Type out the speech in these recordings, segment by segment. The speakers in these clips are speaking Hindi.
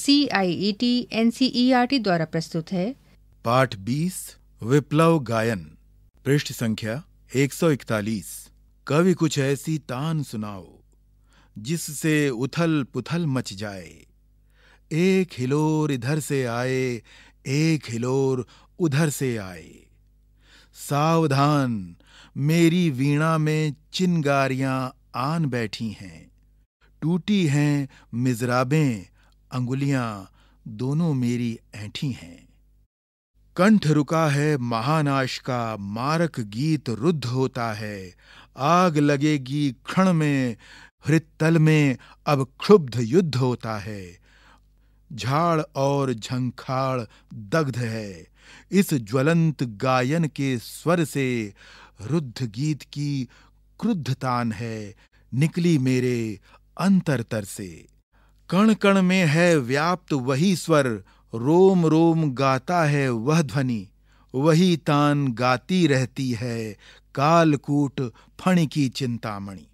C I E T N C E R T द्वारा प्रस्तुत है पाठ 20 विप्लव गायन पृष्ठ संख्या 141 कवि कुछ ऐसी तान सुनाओ जिससे उथल पुथल मच जाए एक हिलोर इधर से आए एक हिलोर उधर से आए सावधान मेरी वीणा में चिनगारियां आन बैठी हैं टूटी हैं मिजराबें अंगुलियां दोनों मेरी ऐठी हैं कंठ रुका है महानाश का मारक गीत रुद्ध होता है आग लगेगी क्षण में हृतल में अब क्षुब्ध युद्ध होता है झाड़ और झंखाड़ दग्ध है इस ज्वलंत गायन के स्वर से रुद्ध गीत की क्रुद्धतान है निकली मेरे अंतरतर से कण कण में है व्याप्त वही स्वर रोम रोम गाता है वह ध्वनि वही तान गाती रहती है कालकूट फण की चिंतामणि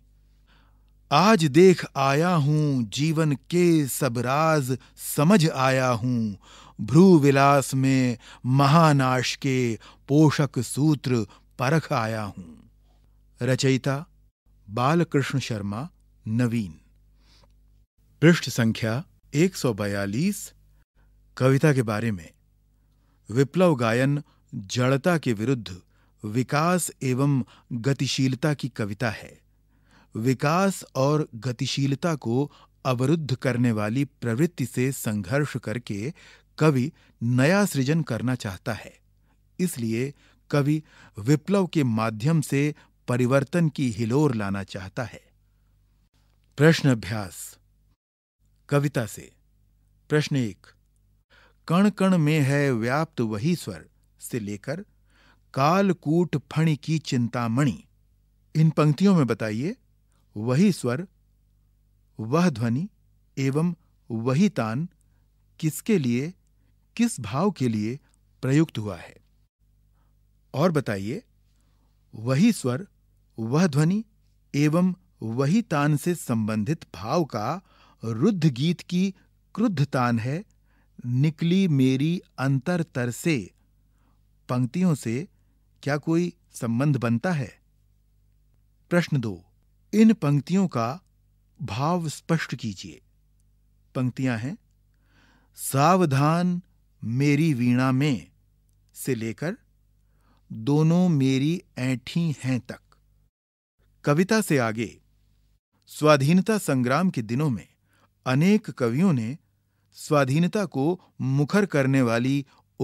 आज देख आया हूँ जीवन के सब राज समझ आया हूँ भ्रू विलास में महानाश के पोषक सूत्र परख आया हूँ रचयिता बालकृष्ण शर्मा नवीन पृष्ठ संख्या 142 कविता के बारे में विप्लव गायन जड़ता के विरुद्ध विकास एवं गतिशीलता की कविता है विकास और गतिशीलता को अवरुद्ध करने वाली प्रवृत्ति से संघर्ष करके कवि नया सृजन करना चाहता है इसलिए कवि विप्लव के माध्यम से परिवर्तन की हिलोर लाना चाहता है प्रश्न अभ्यास कविता से प्रश्न एक कण कण में है व्याप्त वही स्वर से लेकर कालकूट फणि की चिंतामणि इन पंक्तियों में बताइए वही स्वर वह ध्वनि एवं वही तान किसके लिए किस भाव के लिए प्रयुक्त हुआ है और बताइए वही स्वर वह ध्वनि एवं वही तान से संबंधित भाव का रुद्ध गीत की क्रुद्ध तान है निकली मेरी अंतर तर से पंक्तियों से क्या कोई संबंध बनता है प्रश्न दो इन पंक्तियों का भाव स्पष्ट कीजिए पंक्तियां हैं सावधान मेरी वीणा में से लेकर दोनों मेरी ऐठी हैं तक कविता से आगे स्वाधीनता संग्राम के दिनों में अनेक कवियों ने स्वाधीनता को मुखर करने वाली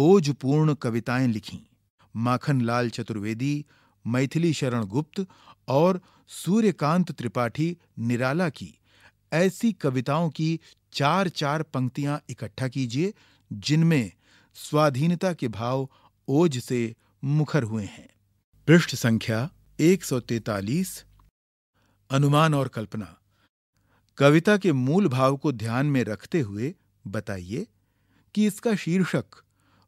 ओजपूर्ण कविताएं लिखीं माखनलाल चतुर्वेदी मैथिली शरण गुप्त और सूर्यकांत त्रिपाठी निराला की ऐसी कविताओं की चार चार पंक्तियां इकट्ठा कीजिए जिनमें स्वाधीनता के भाव ओज से मुखर हुए हैं पृष्ठ संख्या 143 अनुमान और कल्पना कविता के मूल भाव को ध्यान में रखते हुए बताइए कि इसका शीर्षक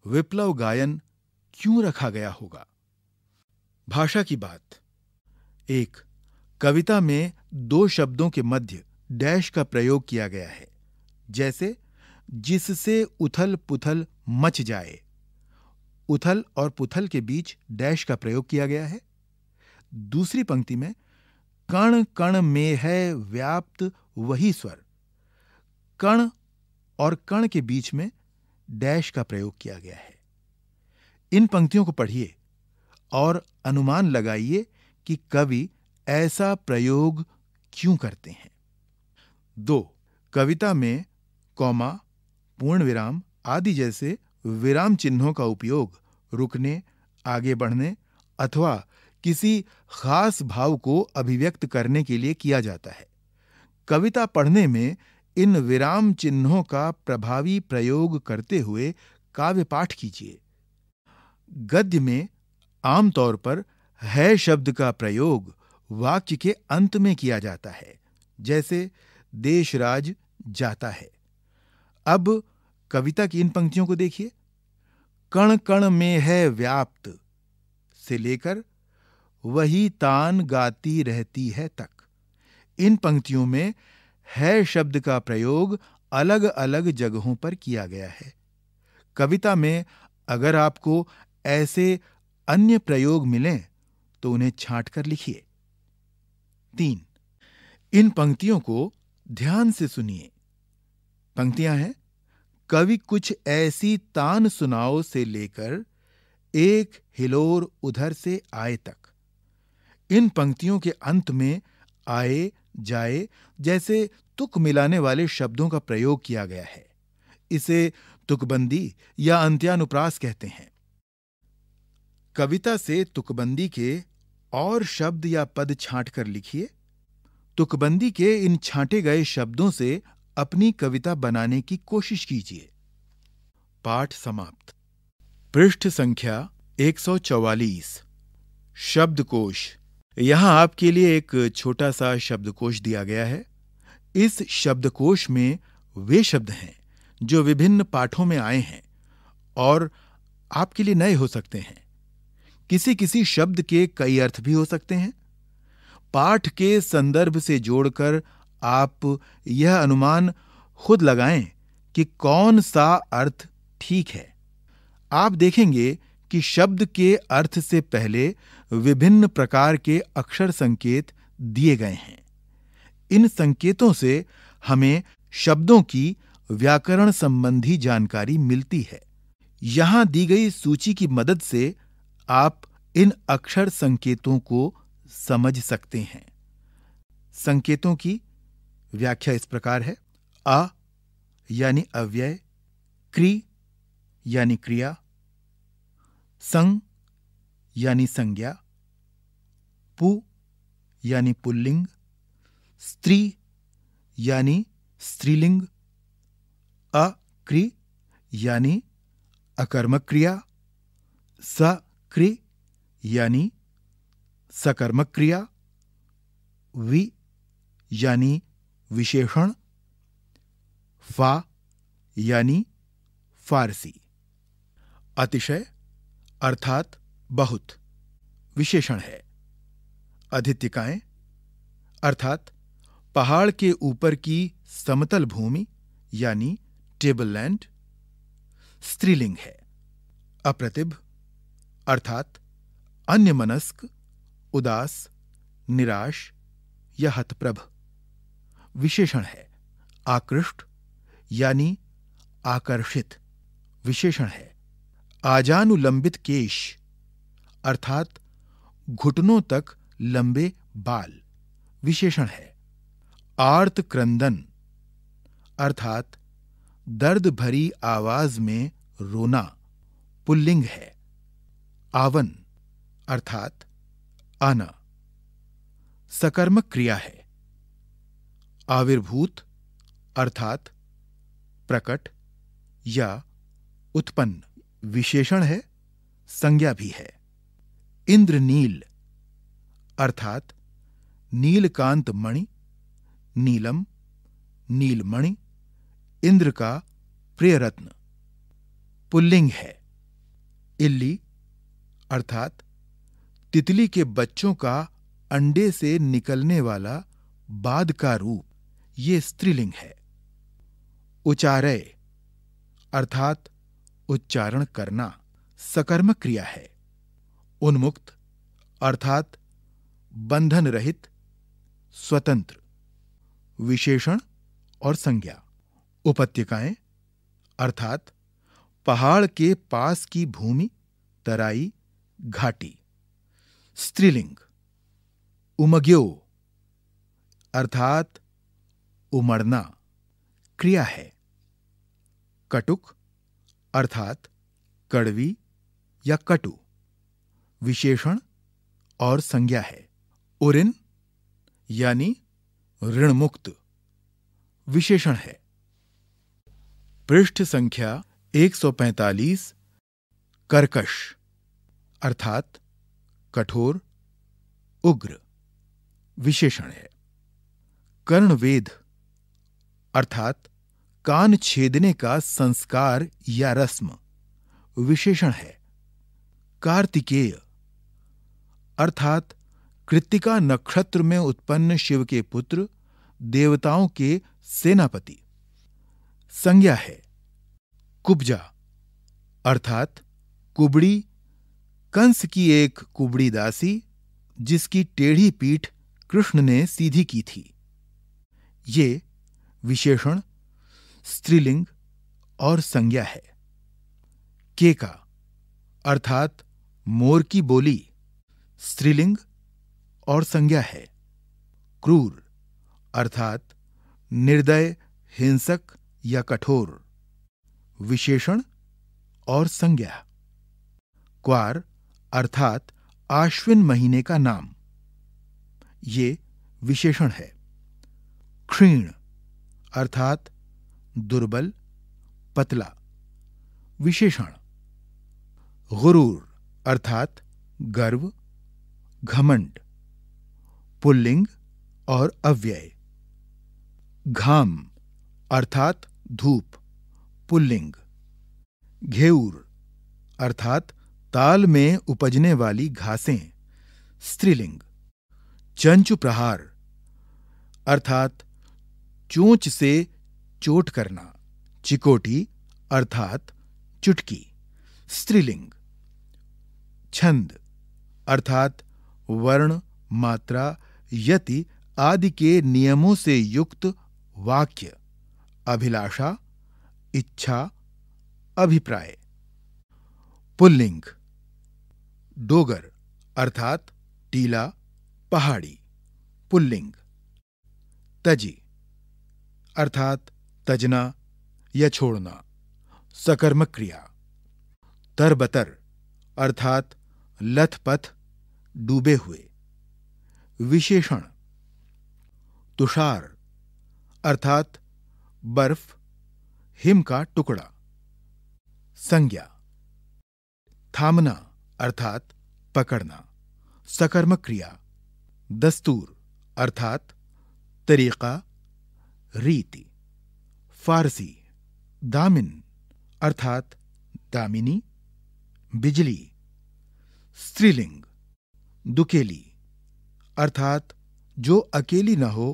विप्लव गायन क्यों रखा गया होगा भाषा की बात एक कविता में दो शब्दों के मध्य डैश का प्रयोग किया गया है जैसे जिससे उथल पुथल मच जाए उथल और पुथल के बीच डैश का प्रयोग किया गया है दूसरी पंक्ति में कण कण में है व्याप्त वही स्वर कण और कण के बीच में डैश का प्रयोग किया गया है इन पंक्तियों को पढ़िए और अनुमान लगाइए कि कवि ऐसा प्रयोग क्यों करते हैं दो कविता में कौमा पूर्ण विराम आदि जैसे विराम चिन्हों का उपयोग रुकने आगे बढ़ने अथवा किसी खास भाव को अभिव्यक्त करने के लिए किया जाता है कविता पढ़ने में इन विराम चिन्हों का प्रभावी प्रयोग करते हुए काव्य पाठ कीजिए गद्य में आमतौर पर है शब्द का प्रयोग वाक्य के अंत में किया जाता है जैसे देशराज जाता है अब कविता की इन पंक्तियों को देखिए कण कण में है व्याप्त से लेकर वही तान गाती रहती है तक इन पंक्तियों में है शब्द का प्रयोग अलग अलग जगहों पर किया गया है कविता में अगर आपको ऐसे अन्य प्रयोग मिले तो उन्हें छाट कर लिखिए तीन इन पंक्तियों को ध्यान से सुनिए पंक्तियां हैं कवि कुछ ऐसी तान सुनाओ से लेकर एक हिलोर उधर से आए तक इन पंक्तियों के अंत में आए जाए जैसे तुक मिलाने वाले शब्दों का प्रयोग किया गया है इसे तुकबंदी या अंत्यानुप्रास कहते हैं कविता से तुकबंदी के और शब्द या पद छांट कर लिखिए तुकबंदी के इन छांटे गए शब्दों से अपनी कविता बनाने की कोशिश कीजिए पाठ समाप्त पृष्ठ संख्या 144 शब्दकोश यहां आपके लिए एक छोटा सा शब्दकोश दिया गया है इस शब्दकोश में वे शब्द हैं जो विभिन्न पाठों में आए हैं और आपके लिए नए हो सकते हैं किसी किसी शब्द के कई अर्थ भी हो सकते हैं पाठ के संदर्भ से जोड़कर आप यह अनुमान खुद लगाएं कि कौन सा अर्थ ठीक है आप देखेंगे कि शब्द के अर्थ से पहले विभिन्न प्रकार के अक्षर संकेत दिए गए हैं इन संकेतों से हमें शब्दों की व्याकरण संबंधी जानकारी मिलती है यहां दी गई सूची की मदद से आप इन अक्षर संकेतों को समझ सकते हैं संकेतों की व्याख्या इस प्रकार है अ यानी अव्यय क्री यानी क्रिया संग यानी संज्ञा पु यानी पुल्लिंग स्त्री यानी स्त्रीलिंग अक्रि यानी अकर्मक क्रिया सक्रि यानी सकर्मक क्रिया वि यानी विशेषण फा यानी फारसी अतिशय अर्थात बहुत विशेषण है अधित्यिकाएं अर्थात पहाड़ के ऊपर की समतल भूमि यानी टेबल लैंड स्त्रीलिंग है अप्रतिभ अर्थात अन्य मनस्क उदास निराश या हतप्रभ विशेषण है आकृष्ट यानी आकर्षित विशेषण है आजानुलंबित केश अर्थात घुटनों तक लंबे बाल विशेषण है आर्त क्रंदन अर्थात दर्द भरी आवाज में रोना पुल्लिंग है आवन अर्थात आना सकर्मक क्रिया है आविर्भूत अर्थात प्रकट या उत्पन्न विशेषण है संज्ञा भी है इंद्रनील अर्थात नीलकांत मणि नीलम नीलमणि इंद्र का प्रिय रत्न पुल्लिंग है इल्ली अर्थात तितली के बच्चों का अंडे से निकलने वाला बाद का रूप ये स्त्रीलिंग है उचारय अर्थात उच्चारण करना सकर्म क्रिया है उन्मुक्त अर्थात बंधन रहित स्वतंत्र विशेषण और संज्ञा उपत्यकाएं अर्थात पहाड़ के पास की भूमि तराई घाटी स्त्रीलिंग उमग्यो अर्थात उमड़ना क्रिया है कटुक अर्थात कड़वी या कटु विशेषण और संज्ञा है उरिन यानी ऋण मुक्त विशेषण है पृष्ठ संख्या 145 कर्कश अर्थात कठोर उग्र विशेषण है कर्णवेद अर्थात कान छेदने का संस्कार या रस्म विशेषण है कार्तिकेय अर्थात कृतिका नक्षत्र में उत्पन्न शिव के पुत्र देवताओं के सेनापति संज्ञा है कुब्जा अर्थात कुबड़ी कंस की एक कुबड़ी दासी जिसकी टेढ़ी पीठ कृष्ण ने सीधी की थी ये विशेषण स्त्रीलिंग और संज्ञा है केका अर्थात मोर की बोली स्त्रीलिंग और संज्ञा है क्रूर अर्थात निर्दय हिंसक या कठोर विशेषण और संज्ञा क्वार अर्थात आश्विन महीने का नाम ये विशेषण है क्षीण अर्थात दुर्बल पतला विशेषण गुरूर अर्थात गर्व घमंड पुल्लिंग और अव्यय घाम अर्थात धूप पुल्लिंग घेऊर अर्थात ताल में उपजने वाली घासें स्त्रीलिंग चंचु प्रहार अर्थात चोंच से चोट करना चिकोटी अर्थात चुटकी स्त्रीलिंग छंद अर्थात वर्ण मात्रा यति आदि के नियमों से युक्त वाक्य अभिलाषा इच्छा अभिप्राय पुल्लिंग डोगर अर्थात टीला पहाड़ी पुल्लिंग तजी अर्थात तजना या छोड़ना सकर्मक क्रिया तरबतर अर्थात लथपथ डूबे हुए विशेषण तुषार अर्थात बर्फ हिम का टुकड़ा संज्ञा थामना अर्थात पकड़ना सकर्मक क्रिया दस्तूर अर्थात तरीका रीति फारसी दामिन अर्थात दामिनी बिजली स्त्रीलिंग दुकेली अर्थात जो अकेली न हो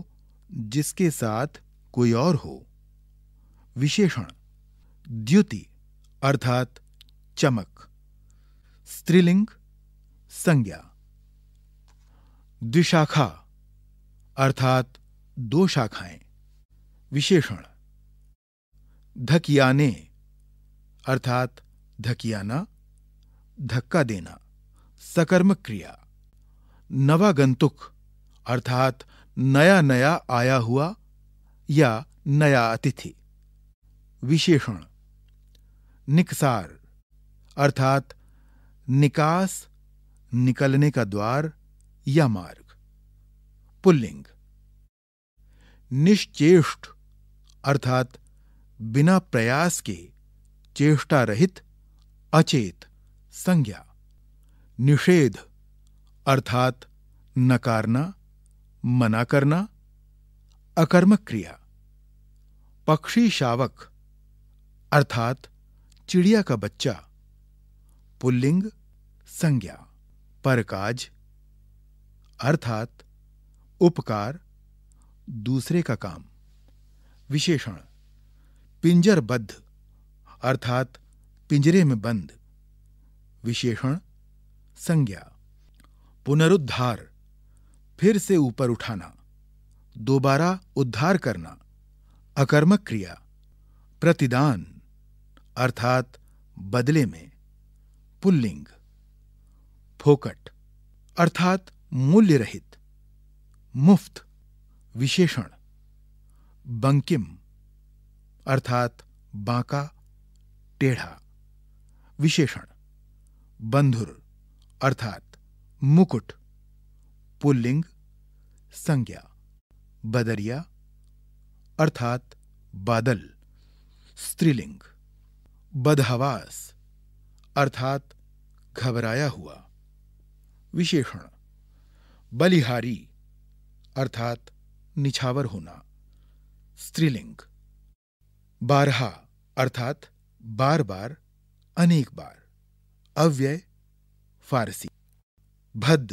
जिसके साथ कोई और हो विशेषण द्युति अर्थात चमक स्त्रीलिंग संज्ञा द्विशाखा अर्थात दो शाखाएं विशेषण धकियाने अर्थात धकियाना धक्का देना सकर्मक क्रिया नवागंतुक अर्थात नया नया आया हुआ या नया अतिथि विशेषण निकसार अर्थात निकास निकलने का द्वार या मार्ग पुल्लिंग निश्चेष्ट अर्थात बिना प्रयास के चेष्टा रहित अचेत संज्ञा निषेध अर्थात नकारना मना करना अकर्मक क्रिया पक्षी शावक अर्थात चिड़िया का बच्चा पुल्लिंग संज्ञा परकाज अर्थात उपकार दूसरे का काम विशेषण पिंजरबद्ध अर्थात पिंजरे में बंद विशेषण संज्ञा पुनरुद्धार फिर से ऊपर उठाना दोबारा उद्धार करना अकर्मक क्रिया प्रतिदान अर्थात बदले में पुल्लिंग फोकट अर्थात मूल्य रहित मुफ्त विशेषण बंकिम अर्थात बांका टेढ़ा विशेषण बंधुर अर्थात मुकुट पुल्लिंग संज्ञा बदरिया अर्थात बादल स्त्रीलिंग बदहवास अर्थात घबराया हुआ विशेषण बलिहारी अर्थात निछावर होना स्त्रीलिंग बारहा अर्थात बार बार अनेक बार अव्यय फारसी भद्द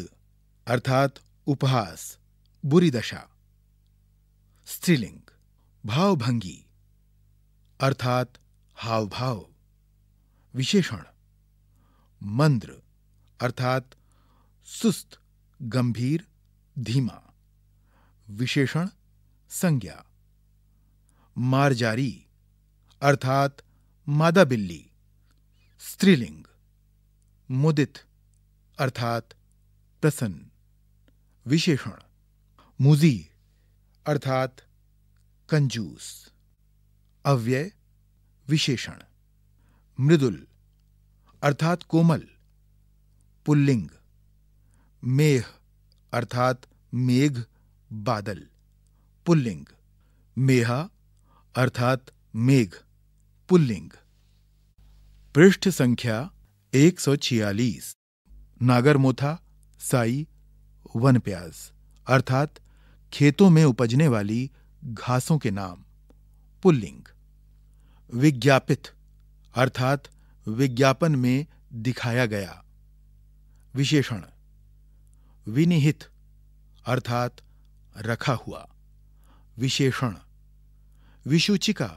अर्थात उपहास बुरी दशा स्त्रीलिंग भावभंगी अर्थात हावभाव विशेषण मंद्र अर्थात सुस्त गंभीर धीमा विशेषण संज्ञा मारजारी अर्थात मादा बिल्ली स्त्रीलिंग मुदित अर्थात प्रसन्न विशेषण मुजी अर्थात कंजूस अव्यय विशेषण मृदुल अर्थात कोमल पुल्लिंग मेह अर्थात मेघ बादल पुल्लिंग मेहा अर्थात मेघ पुल्लिंग पृष्ठ संख्या एक सौ छियालीस नागरमोथा साई वन प्याज अर्थात खेतों में उपजने वाली घासों के नाम पुल्लिंग विज्ञापित अर्थात विज्ञापन में दिखाया गया विशेषण विनिहित अर्थात रखा हुआ विशेषण विशुचिका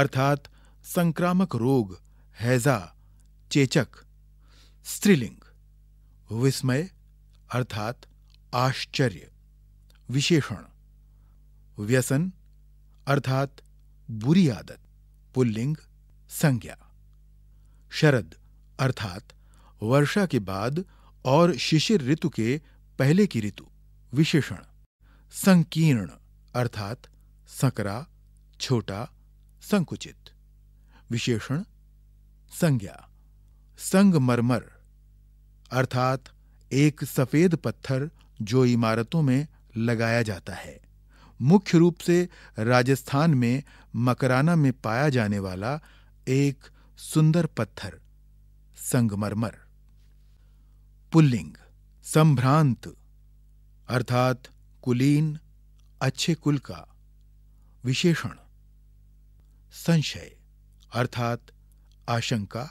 अर्थात संक्रामक रोग हैजा चेचक स्त्रीलिंग विस्मय अर्थात आश्चर्य विशेषण व्यसन अर्थात बुरी आदत पुल्लिंग संज्ञा शरद अर्थात वर्षा के बाद और शिशिर ऋतु के पहले की ऋतु विशेषण संकीर्ण अर्थात सकरा छोटा संकुचित विशेषण संज्ञा संगमरमर अर्थात एक सफेद पत्थर जो इमारतों में लगाया जाता है मुख्य रूप से राजस्थान में मकराना में पाया जाने वाला एक सुंदर पत्थर संगमरमर पुल्लिंग संभ्रांत अर्थात कुलीन अच्छे कुल का विशेषण संशय अर्थात आशंका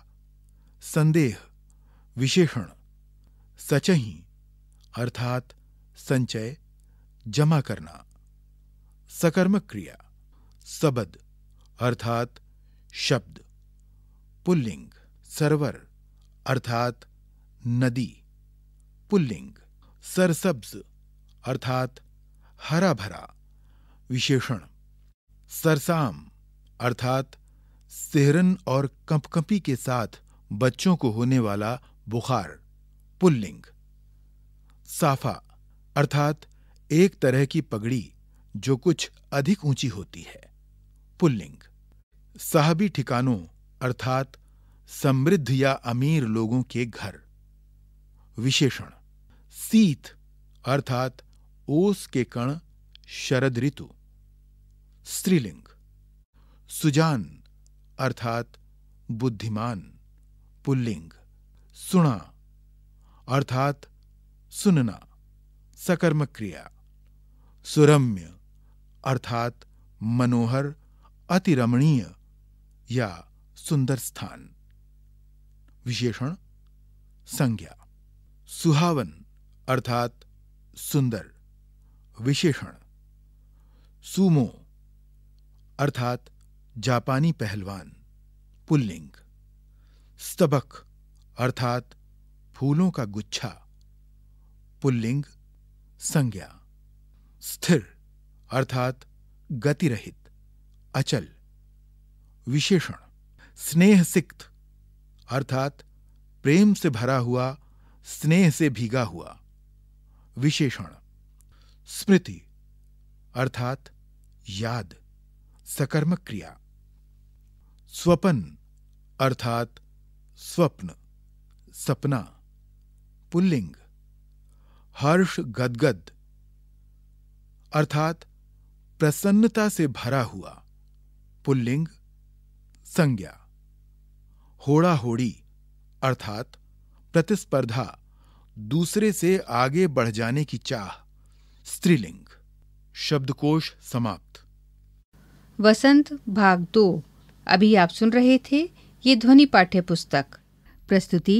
संदेह विशेषण सचही अर्थात संचय जमा करना सकर्मक क्रिया सबद अर्थात शब्द पुल्लिंग सरवर अर्थात नदी पुल्लिंग सरसब्ज अर्थात हरा भरा विशेषण सरसाम अर्थात सेहरन और कंपकंपी के साथ बच्चों को होने वाला बुखार पुल्लिंग साफा अर्थात एक तरह की पगड़ी जो कुछ अधिक ऊंची होती है पुल्लिंग साहबी ठिकानों अर्थात समृद्ध या अमीर लोगों के घर विशेषण सीत अर्थात ओस के कण शरद ऋतु स्त्रीलिंग सुजान अर्थात बुद्धिमान पुल्लिंग सुणा अर्थात सुनना सकर्म क्रिया सुरम्य अर्थात मनोहर अतिरमणीय या सुंदर स्थान विशेषण संज्ञा सुहावन अर्थात सुंदर विशेषण सुमो अर्थात जापानी पहलवान पुल्लिंग स्तबक अर्थात फूलों का गुच्छा पुल्लिंग संज्ञा स्थिर अर्थात गति रहित अचल विशेषण स्नेह सिक्त अर्थात प्रेम से भरा हुआ स्नेह से भीगा हुआ विशेषण स्मृति अर्थात याद सकर्मक क्रिया स्वपन अर्थात स्वप्न सपना पुल्लिंग हर्ष गदगद अर्थात प्रसन्नता से भरा हुआ पुल्लिंग संज्ञा होड़ा होड़ी अर्थात प्रतिस्पर्धा दूसरे से आगे बढ़ जाने की चाह स्त्रीलिंग शब्दकोश समाप्त वसंत भाग दो अभी आप सुन रहे थे ये ध्वनि पाठ्य पुस्तक प्रस्तुति